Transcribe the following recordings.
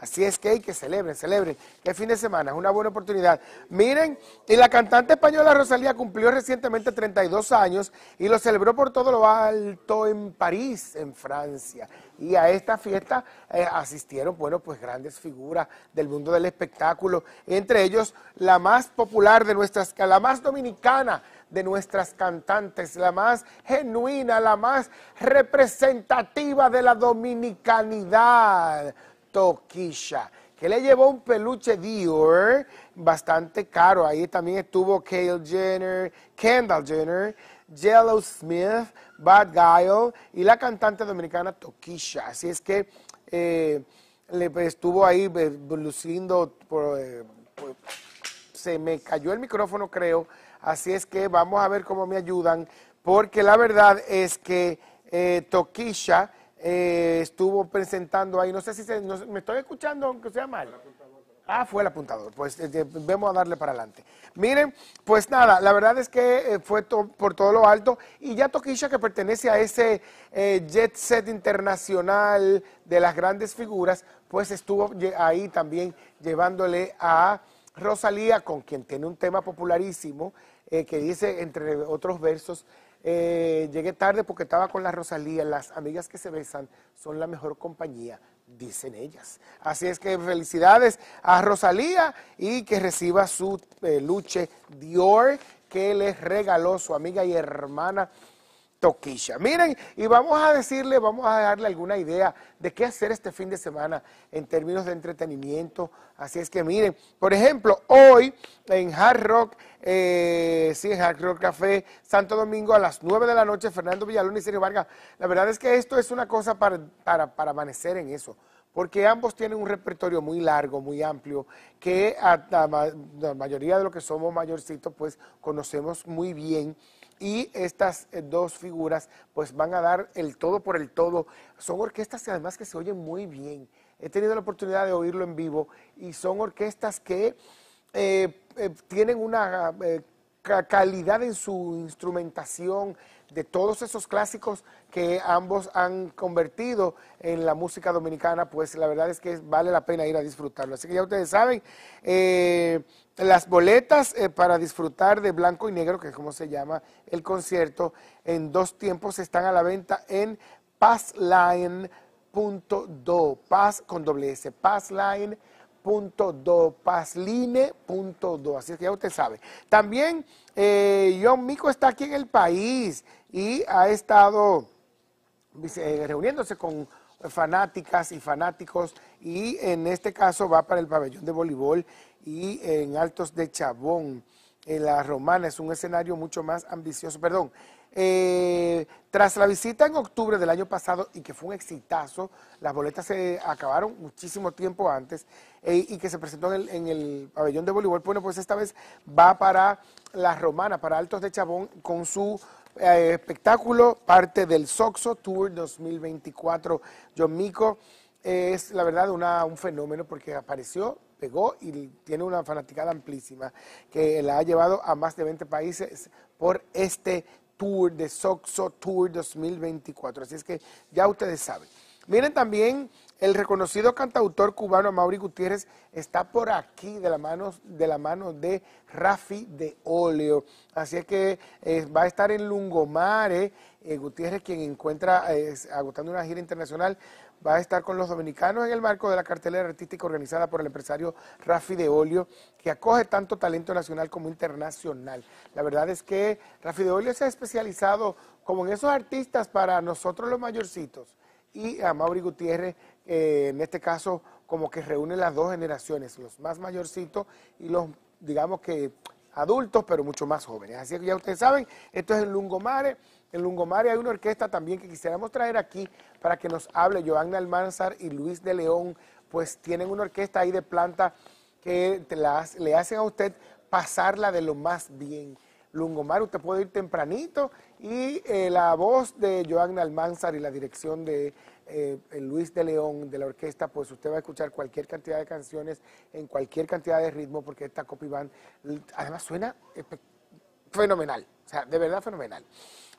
Así es que hay que celebren, celebren. ¡Qué fin de semana, es una buena oportunidad. Miren, y la cantante española Rosalía cumplió recientemente 32 años y lo celebró por todo lo alto en París, en Francia. Y a esta fiesta eh, asistieron, bueno, pues grandes figuras del mundo del espectáculo, entre ellos la más popular de nuestras, la más dominicana de nuestras cantantes, la más genuina, la más representativa de la dominicanidad. Toquisha, que le llevó un peluche Dior bastante caro. Ahí también estuvo Kale Jenner, Kendall Jenner, Jello Smith, Bad Guile y la cantante dominicana Toquisha. Así es que eh, le, pues, estuvo ahí eh, luciendo eh, se me cayó el micrófono, creo. Así es que vamos a ver cómo me ayudan, porque la verdad es que Toquisha... Eh, estuvo presentando ahí, no sé si me estoy escuchando, aunque sea mal. Ah, fue el apuntador. Pues eh, eh, vemos a darle para adelante. Miren, pues nada, la verdad es que fue por todo lo alto. Y ya Toquilla, que pertenece a ese jet set internacional de las grandes figuras, pues estuvo ahí también llevándole a Rosalía, con quien tiene un tema popularísimo, que dice, entre otros versos, eh, llegué tarde porque estaba con la Rosalía. Las amigas que se besan son la mejor compañía, dicen ellas. Así es que felicidades a Rosalía y que reciba su peluche eh, Dior que les regaló su amiga y hermana Toquilla. Miren, y vamos a decirle, vamos a darle alguna idea de qué hacer este fin de semana en términos de entretenimiento. Así es que miren, por ejemplo, hoy en Hard Rock, eh, sí, Hard Rock Café, Santo Domingo, a las 9 de la noche, Fernando Villalón y Sergio Vargas. La verdad es que esto es una cosa para amanecer en eso porque ambos tienen un repertorio muy largo, muy amplio, que la, mayoría de los que somos mayorcitos, pues conocemos muy bien. Y estas eh, dos figuras, pues van a dar el todo por el todo. Son orquestas además que se oyen muy bien. He tenido la oportunidad de oírlo en vivo y son orquestas que eh, eh, tienen una calidad en su instrumentación, de todos esos clásicos que ambos han convertido en la música dominicana, pues la verdad es que vale la pena ir a disfrutarlo. Así que ya ustedes saben, eh, las boletas eh, para disfrutar de Blanco y Negro, que es como se llama el concierto, en dos tiempos están a la venta en Passline.do, Paz con doble S, Passline.do .do. Así es que ya usted sabe. También John Mico está aquí en el país y ha estado reuniéndose con fanáticas y fanáticos y en este caso va para el pabellón de voleibol y en Altos de Chabón. En la Romana es un escenario mucho más ambicioso, perdón, eh, tras la visita en octubre del año pasado y que fue un exitazo, las boletas se acabaron muchísimo tiempo antes eh, y que se presentó en el, en pabellón de voleibol, bueno, pues esta vez va para la romana, para Altos de Chabón, con su eh, espectáculo, parte del Soxo Tour 2024. John Mico es, la verdad, un fenómeno porque apareció pegó y tiene una fanaticada amplísima que la ha llevado a más de 20 países por este Tour de Soxo Tour 2024. Así es que ya ustedes saben. Miren también, el reconocido cantautor cubano Mauri Gutiérrez está por aquí de la mano de, la mano de Rafi de Óleo. Así es que eh, va a estar en Lungomare. Eh, Gutiérrez, quien encuentra eh, agotando una gira internacional va a estar con los dominicanos en el marco de la cartelera artística organizada por el empresario Rafi de Olio, que acoge tanto talento nacional como internacional. La verdad es que Rafi de Olio se ha especializado como en esos artistas para nosotros los mayorcitos y a Mauri Gutiérrez, en este caso, como que reúne las dos generaciones, los más mayorcitos y los, digamos que adultos, pero mucho más jóvenes. Así que ya ustedes saben, esto es en Lungomare. En Lungomare hay una orquesta también que quisiéramos traer aquí para que nos hable Joanna Almanzar y Luis de León, pues tienen una orquesta ahí de planta que le hacen a usted pasarla de lo más bien. Lungomar. Usted puede ir tempranito. Y eh, la voz de Joanna Almanzar y la dirección de eh, Luis de León de la orquesta, pues usted va a escuchar cualquier cantidad de canciones en cualquier cantidad de ritmo, porque esta copy band además suena fenomenal. O sea, de verdad fenomenal.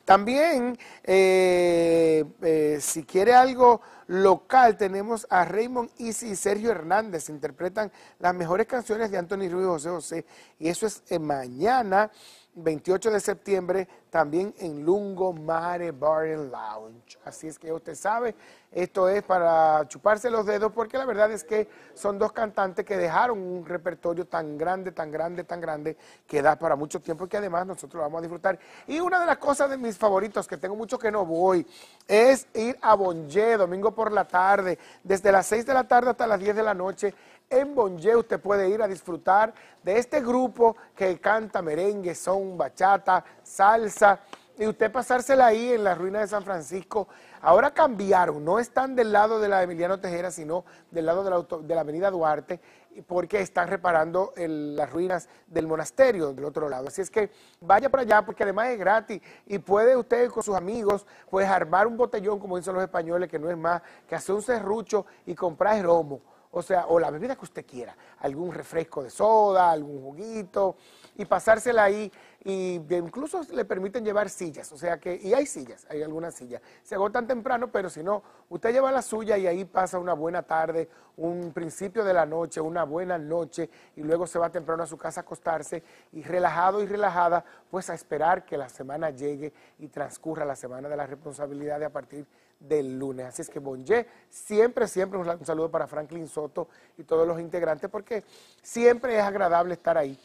También, eh, si quiere algo local tenemos a Raymond Easy y Sergio Hernández. Interpretan las mejores canciones de Anthony Ruiz José José. Y eso es eh, mañana, 28 de septiembre, también en Lungo Mare Bar Lounge. Así es que usted sabe, esto es para chuparse los dedos, porque la verdad es que son dos cantantes que dejaron un repertorio tan grande, tan grande, tan grande, que da para mucho tiempo y que además nosotros lo vamos a disfrutar. Y una de las cosas de mis favoritos, que tengo mucho que no voy, es ir a Bonje, domingo por la tarde, desde las 6 de la tarde hasta las 10 de la noche. En Bonje usted puede ir a disfrutar de este grupo que canta merengue, son, bachata, salsa y usted pasársela ahí en la ruina de San Francisco. Ahora cambiaron, no están del lado de la Emiliano Tejera, sino del lado de la, Avenida Duarte, porque están reparando las ruinas del monasterio del otro lado. Así es que vaya para allá, porque además es gratis y puede usted con sus amigos, pues armar un botellón, como dicen los españoles, que no es más que hacer un serrucho y comprar romo. O sea, o la bebida que usted quiera, algún refresco de soda, algún juguito, y pasársela ahí y incluso le permiten llevar sillas, o sea que, y hay sillas, hay algunas sillas. Se agotan temprano, pero si no, usted lleva la suya y ahí pasa una buena tarde, un principio de la noche, una buena noche, y luego se va temprano a su casa a acostarse y relajado y relajada, pues a esperar que la semana llegue y transcurra la semana de la responsabilidad a partir del lunes. Así es que Bonje, siempre, siempre un saludo para Franklin Soto y todos los integrantes, porque siempre es agradable estar ahí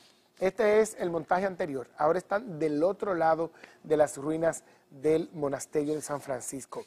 este es el montaje anterior. Ahora están del otro lado de las ruinas del monasterio de San Francisco.